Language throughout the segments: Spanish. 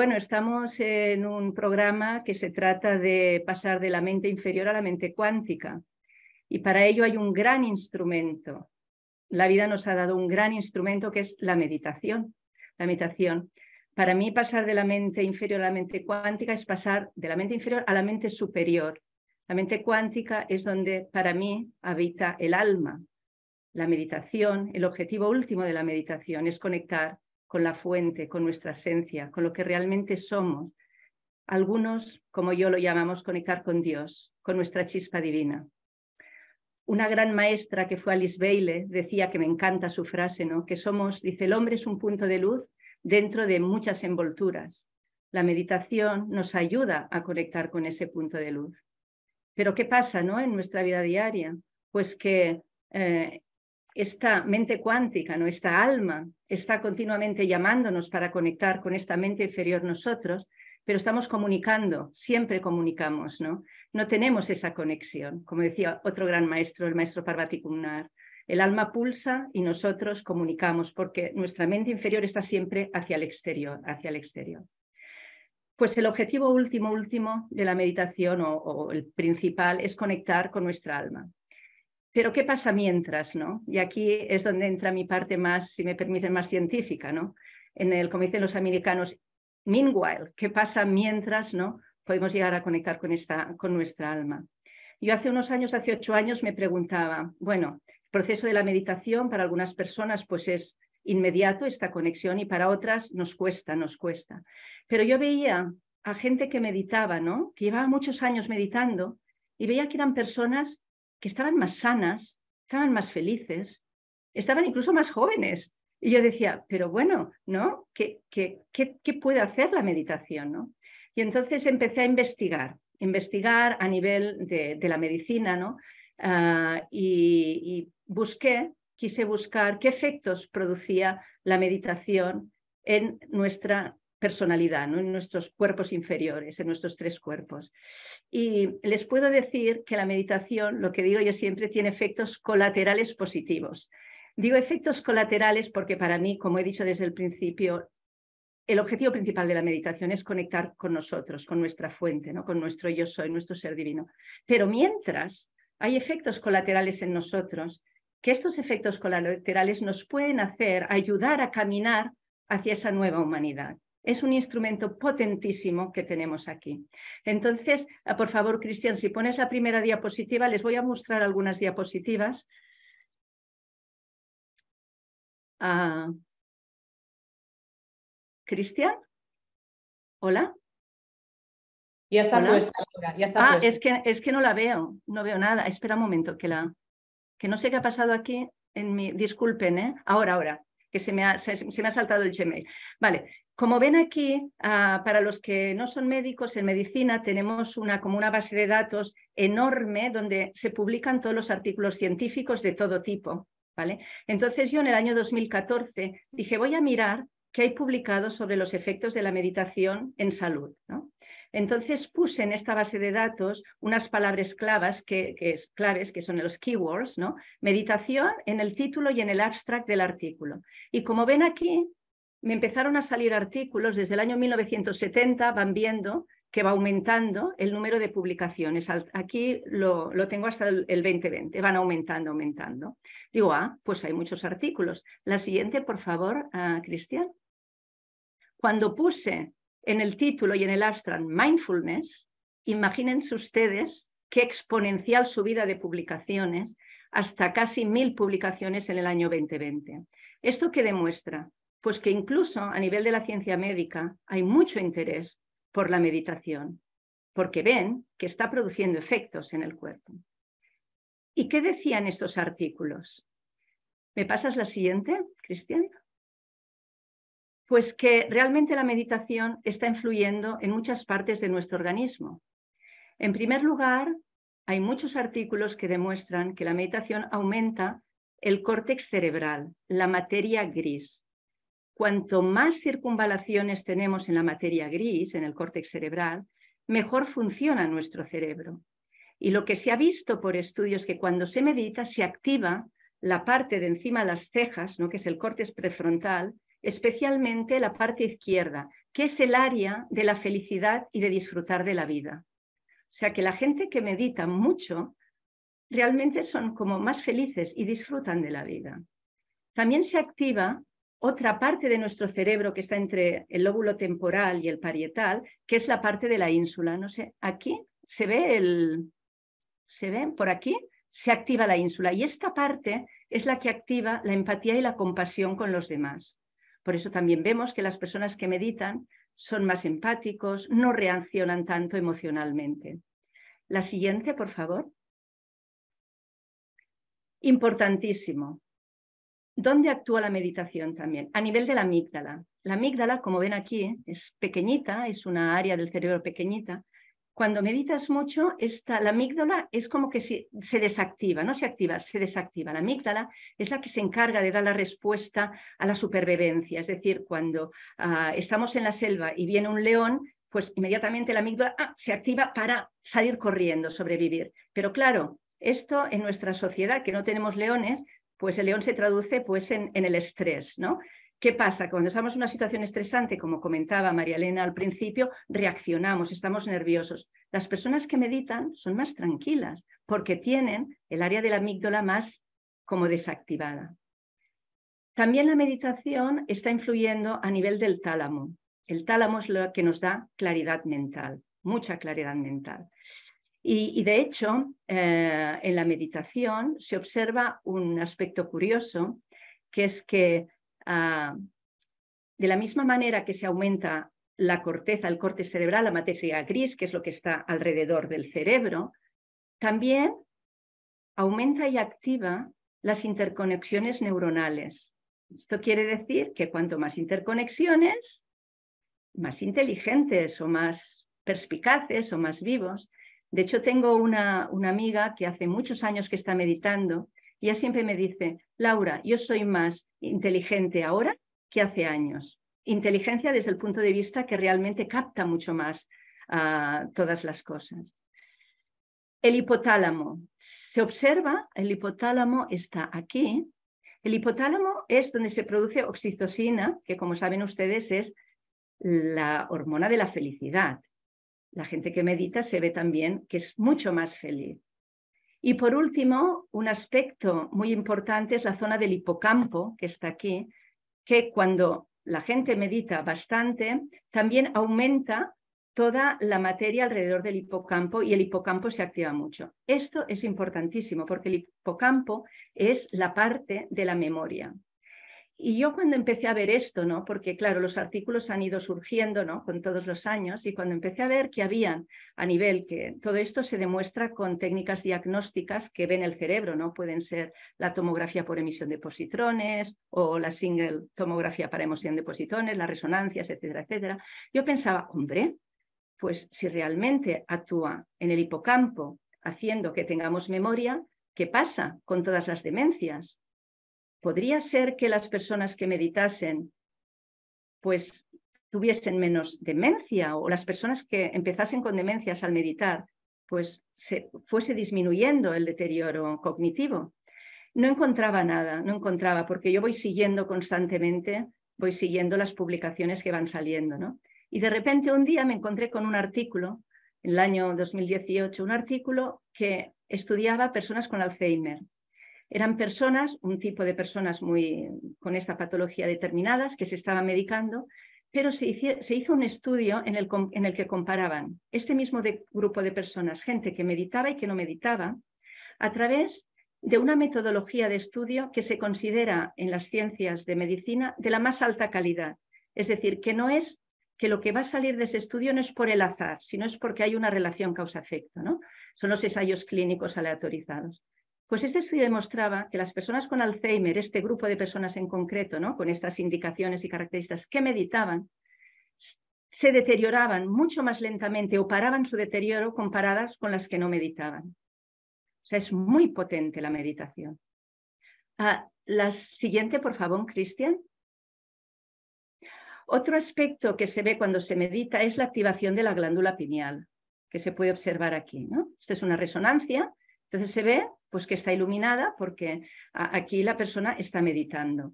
bueno, estamos en un programa que se trata de pasar de la mente inferior a la mente cuántica. Y para ello hay un gran instrumento. La vida nos ha dado un gran instrumento que es la meditación. La meditación. Para mí pasar de la mente inferior a la mente cuántica es pasar de la mente inferior a la mente superior. La mente cuántica es donde para mí habita el alma. La meditación, el objetivo último de la meditación es conectar con la fuente, con nuestra esencia, con lo que realmente somos. Algunos, como yo lo llamamos, conectar con Dios, con nuestra chispa divina. Una gran maestra que fue Alice Bailey decía que me encanta su frase, ¿no? Que somos, dice, el hombre es un punto de luz dentro de muchas envolturas. La meditación nos ayuda a conectar con ese punto de luz. Pero ¿qué pasa ¿no? en nuestra vida diaria? Pues que eh, esta mente cuántica, nuestra alma, está continuamente llamándonos para conectar con esta mente inferior nosotros, pero estamos comunicando, siempre comunicamos, ¿no? No tenemos esa conexión, como decía otro gran maestro, el maestro Parvati Kumar. El alma pulsa y nosotros comunicamos porque nuestra mente inferior está siempre hacia el exterior, hacia el exterior. Pues el objetivo último, último de la meditación o el principal es conectar con nuestra alma. Pero ¿qué pasa mientras? ¿no? Y aquí es donde entra mi parte más, si me permiten, más científica, ¿no? En el, como dicen los americanos, meanwhile, ¿qué pasa mientras ¿no? podemos llegar a conectar con, esta, con nuestra alma? Yo hace unos años, hace ocho años, me preguntaba, bueno, el proceso de la meditación para algunas personas pues es inmediato esta conexión y para otras nos cuesta, nos cuesta. Pero yo veía a gente que meditaba, ¿no? Que llevaba muchos años meditando y veía que eran personas que estaban más sanas, estaban más felices, estaban incluso más jóvenes. Y yo decía, pero bueno, ¿no? ¿Qué, qué, puede hacer la meditación? ¿no? Y entonces empecé a investigar, investigar a nivel de, la medicina, ¿no? Ah, y, y busqué, quise buscar qué efectos producía la meditación en nuestra personalidad, ¿no? en nuestros cuerpos inferiores, en nuestros tres cuerpos. Y les puedo decir que la meditación, lo que digo yo siempre, tiene efectos colaterales positivos. Digo efectos colaterales porque para mí, como he dicho desde el principio, el objetivo principal de la meditación es conectar con nosotros, con nuestra fuente, ¿no? con nuestro yo soy, nuestro ser divino. Pero mientras hay efectos colaterales en nosotros, que estos efectos colaterales nos pueden hacer ayudar a caminar hacia esa nueva humanidad. Es un instrumento potentísimo que tenemos aquí. Entonces, ah, por favor, Cristian, si pones la primera diapositiva, les voy a mostrar algunas diapositivas. Ah. Cristian, hola. Ya está ah, puesta, Es que, es que no la veo, no veo nada. Espera un momento, que, la, que no sé qué ha pasado aquí. En mi, disculpen, ¿eh? ahora, ahora, que se me, ha, se me ha saltado el Gmail. Vale, como ven aquí, ah, para los que no son médicos, en medicina tenemos una, como base de datos enorme donde se publican todos los artículos científicos de todo tipo. ¿vale? Entonces yo en el año 2014 dije, voy a mirar qué hay publicado sobre los efectos de la meditación en salud. Entonces puse en esta base de datos unas palabras claves que, que son los keywords, ¿no? meditación en el título y en el abstract del artículo. Y como ven aquí, me empezaron a salir artículos desde el año 1970, van viendo que va aumentando el número de publicaciones. Aquí lo, tengo hasta el 2020, van aumentando, aumentando. Digo, ah, pues hay muchos artículos. La siguiente, por favor, Cristian. Cuando puse en el título y en el Astran Mindfulness, imagínense ustedes qué exponencial subida de publicaciones, hasta casi mil publicaciones en el año 2020. ¿Esto qué demuestra? Pues que incluso a nivel de la ciencia médica hay mucho interés por la meditación, porque ven que está produciendo efectos en el cuerpo. ¿Y qué decían estos artículos? ¿Me pasas la siguiente, Cristian? Pues que realmente la meditación está influyendo en muchas partes de nuestro organismo. En primer lugar, hay muchos artículos que demuestran que la meditación aumenta el córtex cerebral, la materia gris, Cuanto más circunvalaciones tenemos en la materia gris, en el córtex cerebral, mejor funciona nuestro cerebro. Y lo que se ha visto por estudios es que cuando se medita se activa la parte de encima de las cejas, ¿no? que es el córtex prefrontal, especialmente la parte izquierda, que es el área de la felicidad y de disfrutar de la vida. O sea que la gente que medita mucho realmente son como más felices y disfrutan de la vida. También se activa otra parte de nuestro cerebro que está entre el lóbulo temporal y el parietal, que es la parte de la ínsula. No sé, aquí se ve el. ¿Se por aquí? Se activa la ínsula. Y esta parte es la que activa la empatía y la compasión con los demás. Por eso también vemos que las personas que meditan son más empáticos, no reaccionan tanto emocionalmente. La siguiente, por favor. Importantísimo. ¿Dónde actúa la meditación también? A nivel de la amígdala. La amígdala, como ven aquí, es pequeñita, es una área del cerebro pequeñita. Cuando meditas mucho, esta, la amígdala es como que se, desactiva, no se activa, se desactiva. La amígdala es la que se encarga de dar la respuesta a la supervivencia. Es decir, cuando ah, estamos en la selva y viene un león, pues inmediatamente la amígdala ah, se activa para salir corriendo, sobrevivir. Pero claro, esto en nuestra sociedad, que no tenemos leones, pues el león se traduce pues, en, el estrés, ¿no? ¿Qué pasa? Cuando estamos en una situación estresante, como comentaba María Elena al principio, reaccionamos, estamos nerviosos. Las personas que meditan son más tranquilas porque tienen el área de la amígdala más como desactivada. También la meditación está influyendo a nivel del tálamo. El tálamo es lo que nos da claridad mental, mucha claridad mental. Y, de hecho, eh, en la meditación se observa un aspecto curioso, que es que ah, de la misma manera que se aumenta la corteza, el corte cerebral, la materia gris, que es lo que está alrededor del cerebro, también aumenta y activa las interconexiones neuronales. Esto quiere decir que cuanto más interconexiones, más inteligentes o más perspicaces o más vivos. De hecho, tengo una, amiga que hace muchos años que está meditando y ella siempre me dice, Laura, yo soy más inteligente ahora que hace años. Inteligencia desde el punto de vista que realmente capta mucho más ah, todas las cosas. El hipotálamo. Se observa, el hipotálamo está aquí. El hipotálamo es donde se produce oxitocina, que como saben ustedes es la hormona de la felicidad la gente que medita se ve también que es mucho más feliz. Y por último, un aspecto muy importante es la zona del hipocampo, que está aquí, que cuando la gente medita bastante, también aumenta toda la materia alrededor del hipocampo y el hipocampo se activa mucho. Esto es importantísimo porque el hipocampo es la parte de la memoria. Y yo cuando empecé a ver esto, ¿no? Porque claro, los artículos han ido surgiendo, ¿no? Con todos los años y cuando empecé a ver que habían a nivel que todo esto se demuestra con técnicas diagnósticas que ven el cerebro, ¿no? Pueden ser la tomografía por emisión de positrones o la single tomografía para emisión de positrones, las resonancias, etcétera, etcétera. Yo pensaba, hombre, pues si realmente actúa en el hipocampo haciendo que tengamos memoria, ¿qué pasa con todas las demencias? podría ser que las personas que meditasen pues tuviesen menos demencia o las personas que empezasen con demencias al meditar pues fuese disminuyendo el deterioro cognitivo. No encontraba nada, no encontraba, porque yo voy siguiendo constantemente, voy siguiendo las publicaciones que van saliendo, ¿no? Y de repente un día me encontré con un artículo, en el año 2018, un artículo que estudiaba personas con Alzheimer. Eran personas, un tipo de personas muy, con esta patología determinadas que se estaban medicando, pero se, hizo, un estudio en el, que comparaban este mismo grupo de personas, gente que meditaba y que no meditaba, a través de una metodología de estudio que se considera en las ciencias de medicina de la más alta calidad. Es decir, que no es que lo que va a salir de ese estudio no es por el azar, sino es porque hay una relación causa-efecto. ¿no? Son los ensayos clínicos aleatorizados. Pues este estudio demostraba que las personas con Alzheimer, este grupo de personas en concreto, ¿no? con estas indicaciones y características que meditaban, se deterioraban mucho más lentamente o paraban su deterioro comparadas con las que no meditaban. O sea, es muy potente la meditación. Ah, la siguiente, por favor, Cristian. Otro aspecto que se ve cuando se medita es la activación de la glándula pineal, que se puede observar aquí. Esta es una resonancia entonces se ve pues, que está iluminada porque aquí la persona está meditando.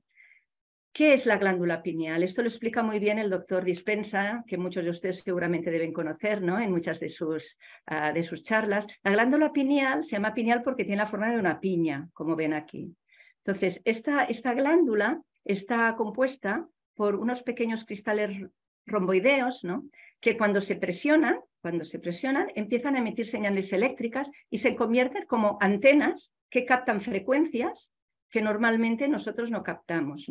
¿Qué es la glándula pineal? Esto lo explica muy bien el doctor Dispensa, que muchos de ustedes seguramente deben conocer ¿no? en muchas de sus, ah, de sus charlas. La glándula pineal se llama pineal porque tiene la forma de una piña, como ven aquí. Entonces, esta, esta glándula está compuesta por unos pequeños cristales romboideos, ¿no? que cuando se presionan, cuando se presionan, empiezan a emitir señales eléctricas y se convierten como antenas que captan frecuencias que normalmente nosotros no captamos.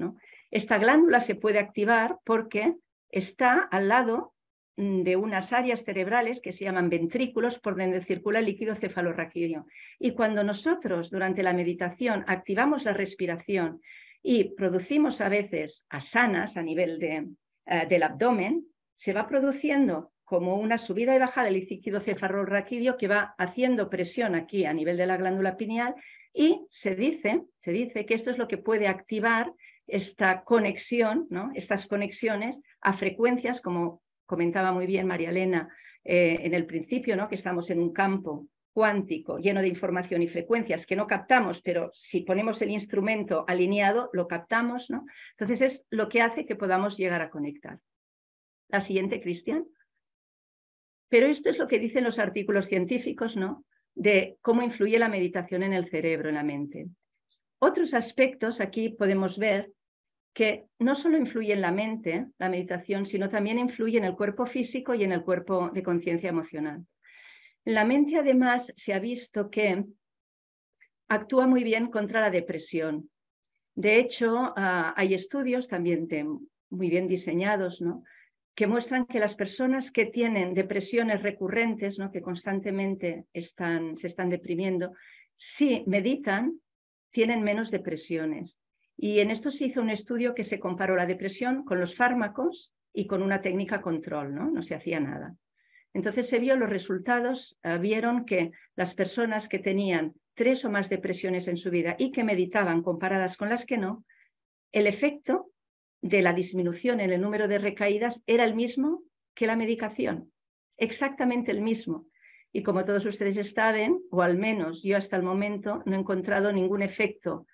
Esta glándula se puede activar porque está al lado mm, de unas áreas cerebrales que se llaman ventrículos por donde circula el líquido cefalorraquídeo. Y cuando nosotros durante la meditación activamos la respiración y producimos a veces asanas a nivel eh, del abdomen, se va produciendo como una subida y bajada del líquido cefalorraquídeo que va haciendo presión aquí a nivel de la glándula pineal y se dice, se dice que esto es lo que puede activar esta conexión, ¿no? estas conexiones a frecuencias, como comentaba muy bien María Elena eh, en el principio, ¿no? que estamos en un campo cuántico lleno de información y frecuencias que no captamos, pero si ponemos el instrumento alineado, lo captamos. ¿no? Entonces es lo que hace que podamos llegar a conectar. La siguiente, Cristian. Pero esto es lo que dicen los artículos científicos, ¿no? De cómo influye la meditación en el cerebro, en la mente. Otros aspectos aquí podemos ver que no solo influye en la mente, la meditación, sino también influye en el cuerpo físico y en el cuerpo de conciencia emocional. la mente, además, se ha visto que actúa muy bien contra la depresión. De hecho, ah, hay estudios también muy bien diseñados, ¿no? que muestran que las personas que tienen depresiones recurrentes, ¿no? que constantemente están, se están deprimiendo, si meditan, tienen menos depresiones. Y en esto se hizo un estudio que se comparó la depresión con los fármacos y con una técnica control, no, no se hacía nada. Entonces se vio los resultados, eh, vieron que las personas que tenían tres o más depresiones en su vida y que meditaban comparadas con las que no, el efecto de la disminución en el número de recaídas era el mismo que la medicación, exactamente el mismo. Y como todos ustedes saben, o al menos yo hasta el momento, no he encontrado ningún efecto,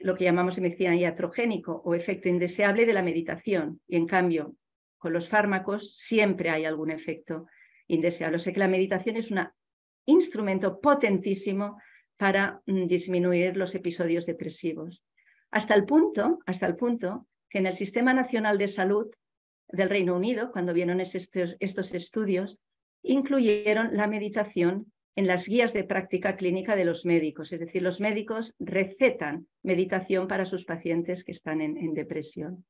lo que llamamos en medicina iatrogénico o efecto indeseable de la meditación. Y en cambio, con los fármacos siempre hay algún efecto indeseable. O sea que la meditación es un instrumento potentísimo para mm, disminuir los episodios depresivos. Hasta el punto, hasta el punto que en el Sistema Nacional de Salud del Reino Unido, cuando vieron estos, estudios, incluyeron la meditación en las guías de práctica clínica de los médicos. Es decir, los médicos recetan meditación para sus pacientes que están en, depresión.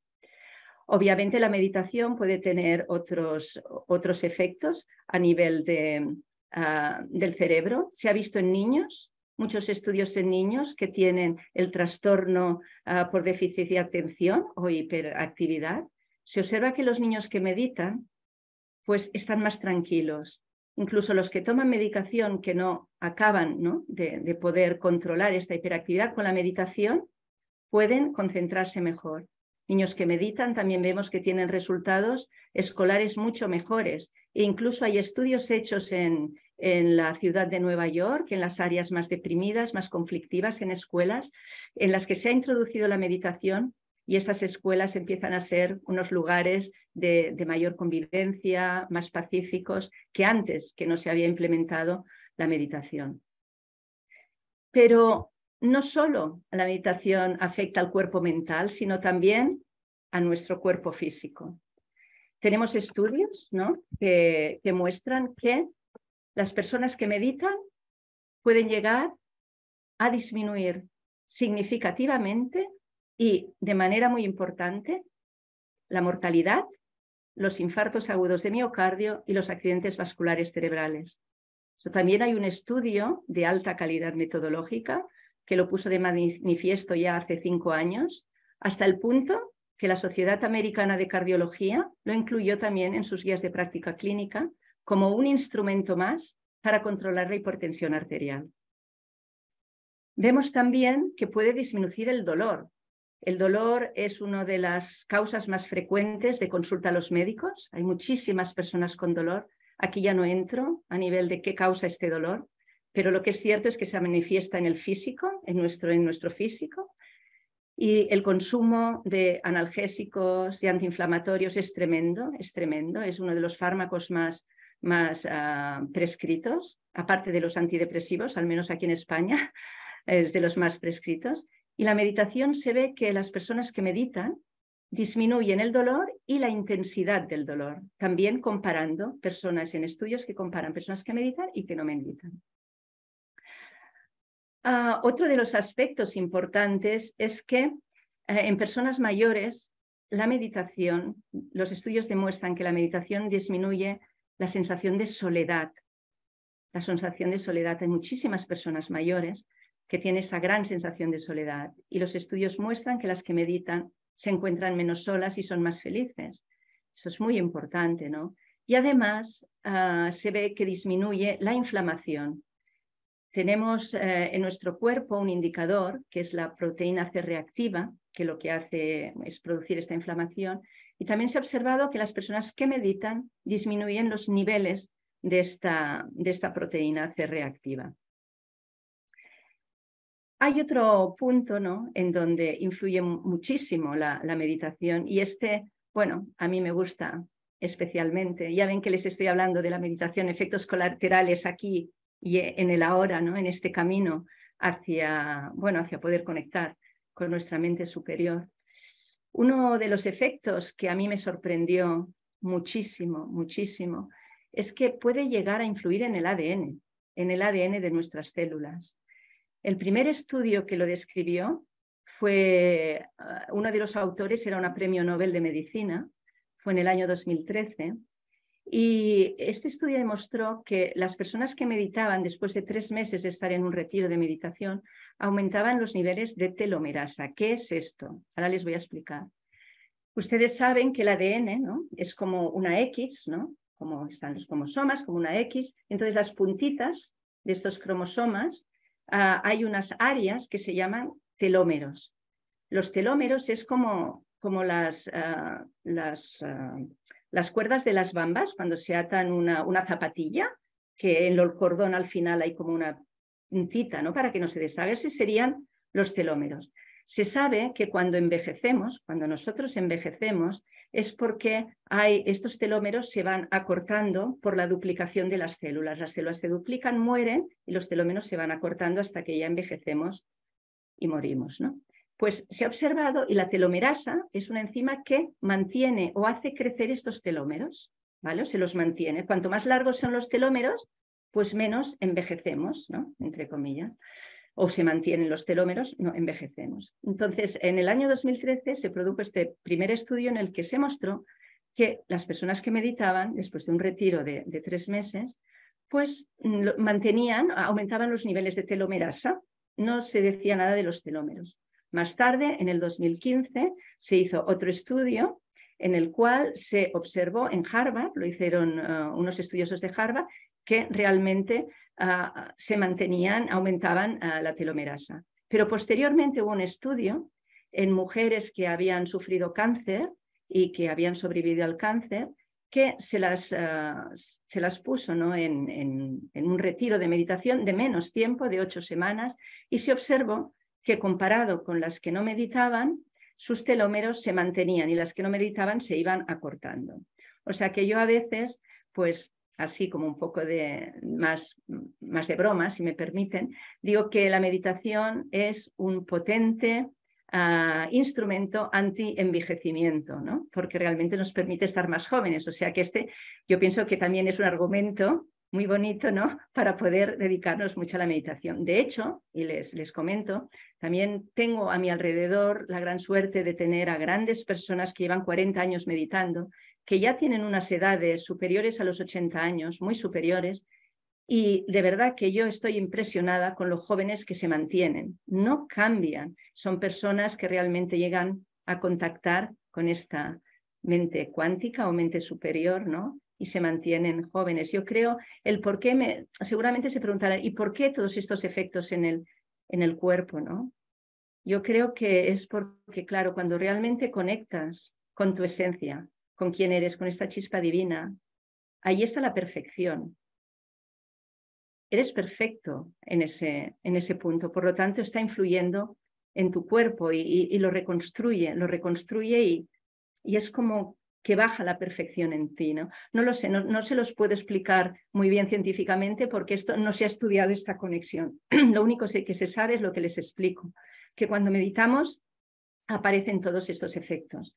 Obviamente la meditación puede tener otros, otros efectos a nivel ah, del cerebro. Se ha visto en niños muchos estudios en niños que tienen el trastorno ah, por déficit de atención o hiperactividad, se observa que los niños que meditan pues están más tranquilos. Incluso los que toman medicación que no acaban De, poder controlar esta hiperactividad con la meditación pueden concentrarse mejor. Niños que meditan también vemos que tienen resultados escolares mucho mejores Incluso hay estudios hechos en, la ciudad de Nueva York, en las áreas más deprimidas, más conflictivas, en escuelas, en las que se ha introducido la meditación y esas escuelas empiezan a ser unos lugares de mayor convivencia, más pacíficos, que antes que no se había implementado la meditación. Pero no solo la meditación afecta al cuerpo mental, sino también a nuestro cuerpo físico. Tenemos estudios ¿no? que, muestran que las personas que meditan pueden llegar a disminuir significativamente y de manera muy importante la mortalidad, los infartos agudos de miocardio y los accidentes vasculares cerebrales. también hay un estudio de alta calidad metodológica que lo puso de manifiesto ya hace cinco años, hasta el punto que la Sociedad Americana de Cardiología lo incluyó también en sus guías de práctica clínica como un instrumento más para controlar la hipertensión arterial. Vemos también que puede disminuir el dolor. El dolor es una de las causas más frecuentes de consulta a los médicos. Hay muchísimas personas con dolor. Aquí ya no entro a nivel de qué causa este dolor, pero lo que es cierto es que se manifiesta en el físico, en nuestro, en nuestro físico, y el consumo de analgésicos y antiinflamatorios es tremendo, es tremendo, es uno de los fármacos más, más ah, prescritos, aparte de los antidepresivos, al menos aquí en España, es de los más prescritos. Y la meditación se ve que las personas que meditan disminuyen el dolor y la intensidad del dolor, también comparando personas en estudios que comparan personas que meditan y que no meditan. Ah, otro de los aspectos importantes es que eh, en personas mayores la meditación, los estudios demuestran que la meditación disminuye la sensación de soledad. La sensación de soledad. Hay muchísimas personas mayores que tienen esa gran sensación de soledad y los estudios muestran que las que meditan se encuentran menos solas y son más felices. Eso es muy importante, ¿no? Y además ah, se ve que disminuye la inflamación. Tenemos eh, en nuestro cuerpo un indicador que es la proteína C reactiva, que lo que hace es producir esta inflamación. Y también se ha observado que las personas que meditan disminuyen los niveles de esta, proteína C reactiva. Hay otro punto en donde influye muchísimo la, la, meditación y este, bueno, a mí me gusta especialmente. Ya ven que les estoy hablando de la meditación, efectos colaterales aquí y e, en el ahora, ¿no? en este camino hacia, bueno, hacia poder conectar con nuestra mente superior. Uno de los efectos que a mí me sorprendió muchísimo, muchísimo, es que puede llegar a influir en el ADN, en el ADN de nuestras células. El primer estudio que lo describió fue, ah, uno de los autores era una premio Nobel de Medicina, fue en el año 2013, y este estudio demostró que las personas que meditaban después de tres meses de estar en un retiro de meditación aumentaban los niveles de telomerasa. ¿Qué es esto? Ahora les voy a explicar. Ustedes saben que el ADN ¿no? es como una X, ¿no? como están los cromosomas, como una X. Entonces las puntitas de estos cromosomas ah, hay unas áreas que se llaman telómeros. Los telómeros es como, como las, ah, las ah, las cuerdas de las bambas, cuando se atan una, zapatilla, que en el cordón al final hay como una puntita, ¿no? Para que no se deshaga, esos serían los telómeros. Se sabe que cuando envejecemos, cuando nosotros envejecemos, es porque hay, estos telómeros se van acortando por la duplicación de las células. Las células se duplican, mueren y los telómeros se van acortando hasta que ya envejecemos y morimos. ¿no? Pues se ha observado, y la telomerasa es una enzima que mantiene o hace crecer estos telómeros, ¿vale? se los mantiene. Cuanto más largos son los telómeros, pues menos envejecemos, ¿no? Entre comillas. O se mantienen los telómeros, no envejecemos. Entonces, en el año 2013 se produjo este primer estudio en el que se mostró que las personas que meditaban, después de un retiro de, de tres meses, pues mm, mantenían, aumentaban los niveles de telomerasa. No se decía nada de los telómeros. Más tarde, en el 2015, se hizo otro estudio en el cual se observó en Harvard, lo hicieron eh, unos estudiosos de Harvard, que realmente ah, se mantenían, aumentaban ah, la telomerasa. Pero posteriormente hubo un estudio en mujeres que habían sufrido cáncer y que habían sobrevivido al cáncer, que se las, ah, se las puso ¿no? en, un retiro de meditación de menos tiempo, de ocho semanas, y se observó que comparado con las que no meditaban, sus telómeros se mantenían y las que no meditaban se iban acortando. O sea que yo a veces, pues así como un poco de más, más de broma, si me permiten, digo que la meditación es un potente ah, instrumento anti-envejecimiento, ¿no? porque realmente nos permite estar más jóvenes. O sea que este, yo pienso que también es un argumento muy bonito, ¿no? Para poder dedicarnos mucho a la meditación. De hecho, y les, les comento, también tengo a mi alrededor la gran suerte de tener a grandes personas que llevan 40 años meditando, que ya tienen unas edades superiores a los 80 años, muy superiores, y de verdad que yo estoy impresionada con los jóvenes que se mantienen, no cambian, son personas que realmente llegan a contactar con esta mente cuántica o mente superior, ¿no? y se mantienen jóvenes. Yo creo el por qué, me, seguramente se preguntarán, ¿y por qué todos estos efectos en el, en el cuerpo? ¿no? Yo creo que es porque, claro, cuando realmente conectas con tu esencia, con quién eres, con esta chispa divina, ahí está la perfección. Eres perfecto en ese, en ese punto, por lo tanto está influyendo en tu cuerpo y, lo reconstruye, lo reconstruye y, y es como que baja la perfección en ti. No, no lo sé, no, se los puedo explicar muy bien científicamente porque esto, no se ha estudiado esta conexión. lo único que se sabe es lo que les explico, que cuando meditamos aparecen todos estos efectos.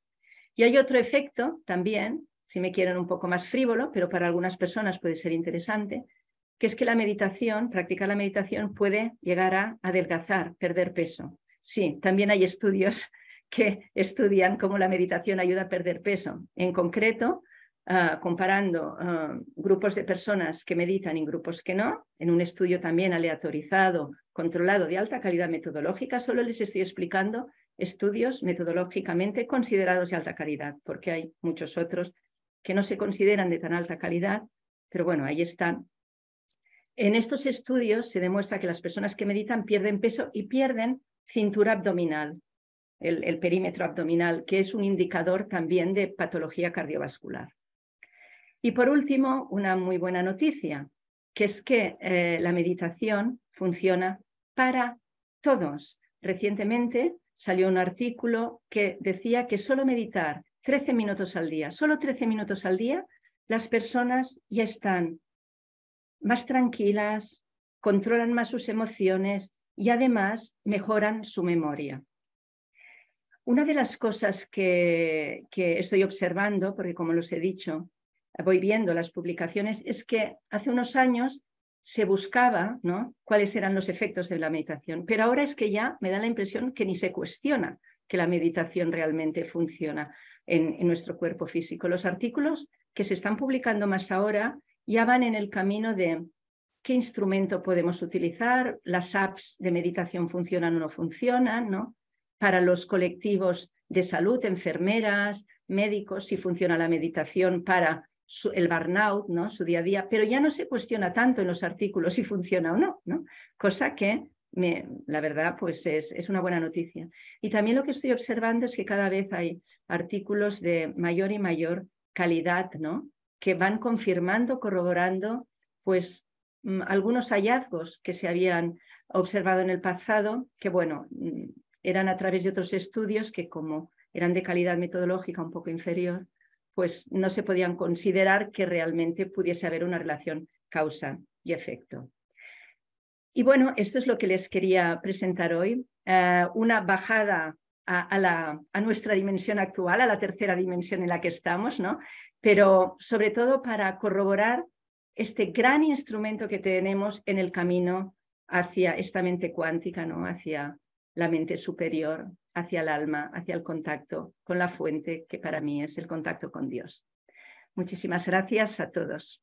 Y hay otro efecto también, si me quieren un poco más frívolo, pero para algunas personas puede ser interesante, que es que la meditación, practicar la meditación puede llegar a adelgazar, perder peso. Sí, también hay estudios que estudian cómo la meditación ayuda a perder peso. En concreto, ah, comparando ah, grupos de personas que meditan y grupos que no, en un estudio también aleatorizado, controlado, de alta calidad metodológica, solo les estoy explicando estudios metodológicamente considerados de alta calidad, porque hay muchos otros que no se consideran de tan alta calidad, pero bueno, ahí están. En estos estudios se demuestra que las personas que meditan pierden peso y pierden cintura abdominal, el, perímetro abdominal, que es un indicador también de patología cardiovascular. Y por último, una muy buena noticia, que es que eh, la meditación funciona para todos. Recientemente salió un artículo que decía que solo meditar 13 minutos al día, solo 13 minutos al día, las personas ya están más tranquilas, controlan más sus emociones y además mejoran su memoria. Una de las cosas que, que estoy observando, porque como los he dicho, voy viendo las publicaciones, es que hace unos años se buscaba ¿no? cuáles eran los efectos de la meditación, pero ahora es que ya me da la impresión que ni se cuestiona que la meditación realmente funciona en, en nuestro cuerpo físico. Los artículos que se están publicando más ahora ya van en el camino de qué instrumento podemos utilizar, las apps de meditación funcionan o no funcionan, ¿no? para los colectivos de salud, enfermeras, médicos, si funciona la meditación para el burnout, ¿no? su día a día, pero ya no se cuestiona tanto en los artículos si funciona o no, ¿no? cosa que me, la verdad pues es, es una buena noticia. Y también lo que estoy observando es que cada vez hay artículos de mayor y mayor calidad, ¿no? que van confirmando, corroborando pues mm, algunos hallazgos que se habían observado en el pasado, que bueno, mm, eran a través de otros estudios que como eran de calidad metodológica un poco inferior, pues no se podían considerar que realmente pudiese haber una relación causa y efecto. Y bueno, esto es lo que les quería presentar hoy, eh, una bajada a, a, la, a, nuestra dimensión actual, a la tercera dimensión en la que estamos, ¿no? pero sobre todo para corroborar este gran instrumento que tenemos en el camino hacia esta mente cuántica, ¿no? hacia la mente superior hacia el alma, hacia el contacto con la fuente, que para mí es el contacto con Dios. Muchísimas gracias a todos.